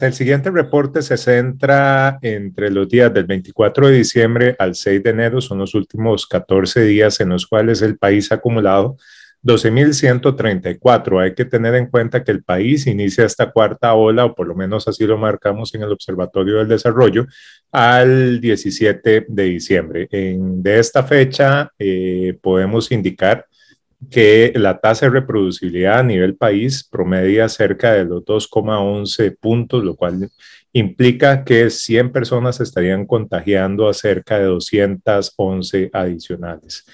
El siguiente reporte se centra entre los días del 24 de diciembre al 6 de enero, son los últimos 14 días en los cuales el país ha acumulado 12.134. Hay que tener en cuenta que el país inicia esta cuarta ola, o por lo menos así lo marcamos en el Observatorio del Desarrollo, al 17 de diciembre. de esta fecha eh, podemos indicar que la tasa de reproducibilidad a nivel país promedia cerca de los 2,11 puntos, lo cual implica que 100 personas estarían contagiando a cerca de 211 adicionales.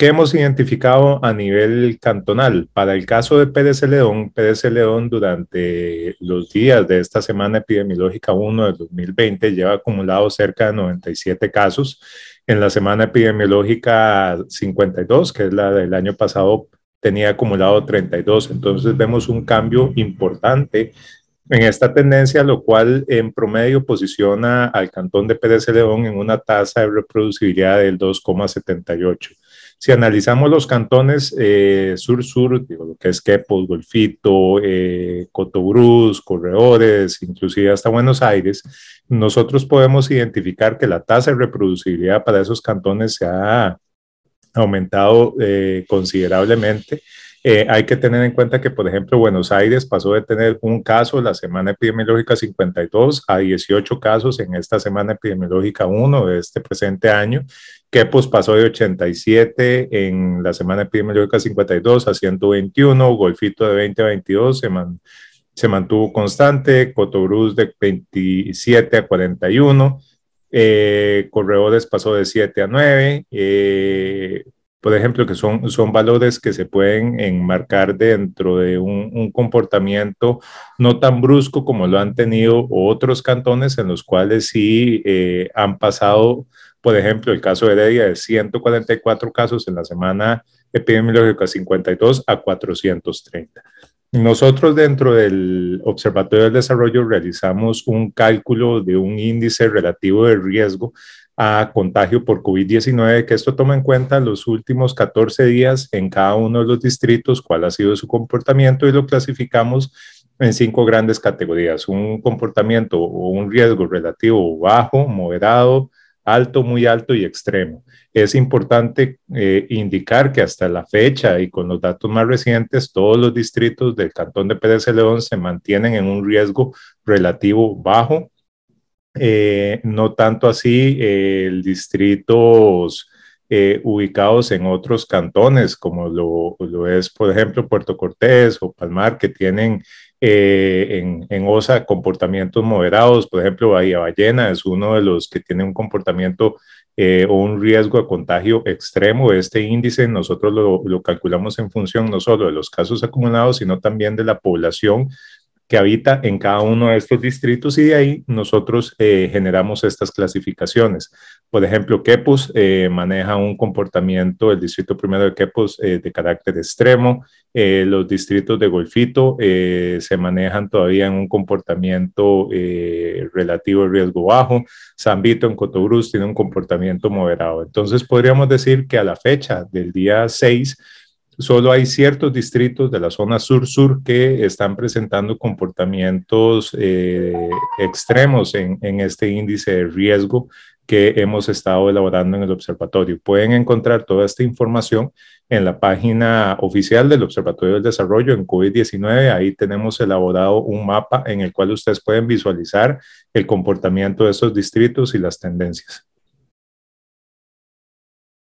¿Qué hemos identificado a nivel cantonal. Para el caso de Pérez León, Pérez León durante los días de esta semana epidemiológica 1 de 2020 lleva acumulado cerca de 97 casos. En la semana epidemiológica 52, que es la del año pasado, tenía acumulado 32. Entonces vemos un cambio importante en esta tendencia, lo cual en promedio posiciona al cantón de Pérez León en una tasa de reproducibilidad del 2,78 si analizamos los cantones sur-sur, eh, lo que es Quepos, Golfito, eh, Cotobruz, Corredores, inclusive hasta Buenos Aires, nosotros podemos identificar que la tasa de reproducibilidad para esos cantones se ha aumentado eh, considerablemente eh, hay que tener en cuenta que, por ejemplo, Buenos Aires pasó de tener un caso la semana epidemiológica 52 a 18 casos en esta semana epidemiológica 1 de este presente año. Quepos pues, pasó de 87 en la semana epidemiológica 52 a 121, Golfito de 20 a 22 se, mantuvo constante, Cotobruz de 27 a 41, eh, Corredores pasó de 7 a 9, por ejemplo, que son, son valores que se pueden enmarcar dentro de un, comportamiento no tan brusco como lo han tenido otros cantones en los cuales sí eh, han pasado, por ejemplo, el caso de Heredia de 144 casos en la semana epidemiológica 52 a 430. Nosotros dentro del Observatorio del Desarrollo realizamos un cálculo de un índice relativo de riesgo a contagio por COVID-19, que esto toma en cuenta los últimos 14 días en cada uno de los distritos, cuál ha sido su comportamiento y lo clasificamos en cinco grandes categorías. Un comportamiento o un riesgo relativo bajo, moderado, alto, muy alto y extremo. Es importante eh, indicar que hasta la fecha y con los datos más recientes, todos los distritos del Cantón de Pérez León se mantienen en un riesgo relativo bajo. Eh, no tanto así, eh, el distritos eh, ubicados en otros cantones, como lo, es, por ejemplo, Puerto Cortés o Palmar, que tienen eh, en, OSA comportamientos moderados. Por ejemplo, Bahía Ballena es uno de los que tiene un comportamiento eh, o un riesgo de contagio extremo. Este índice nosotros lo, lo calculamos en función no solo de los casos acumulados, sino también de la población que habita en cada uno de estos distritos y de ahí nosotros eh, generamos estas clasificaciones. Por ejemplo, Quepos eh, maneja un comportamiento, el distrito primero de Quepos, eh, de carácter extremo. los distritos de Golfito se manejan todavía en un comportamiento relativo al riesgo bajo. San Vito en Cotobruz tiene un comportamiento moderado. Entonces podríamos decir que a la fecha del día 6, Solo hay ciertos distritos de la zona sur-sur que están presentando comportamientos eh, extremos en, en este índice de riesgo que hemos estado elaborando en el observatorio. Pueden encontrar toda esta información en la página oficial del Observatorio del Desarrollo en COVID-19. Ahí tenemos elaborado un mapa en el cual ustedes pueden visualizar el comportamiento de estos distritos y las tendencias.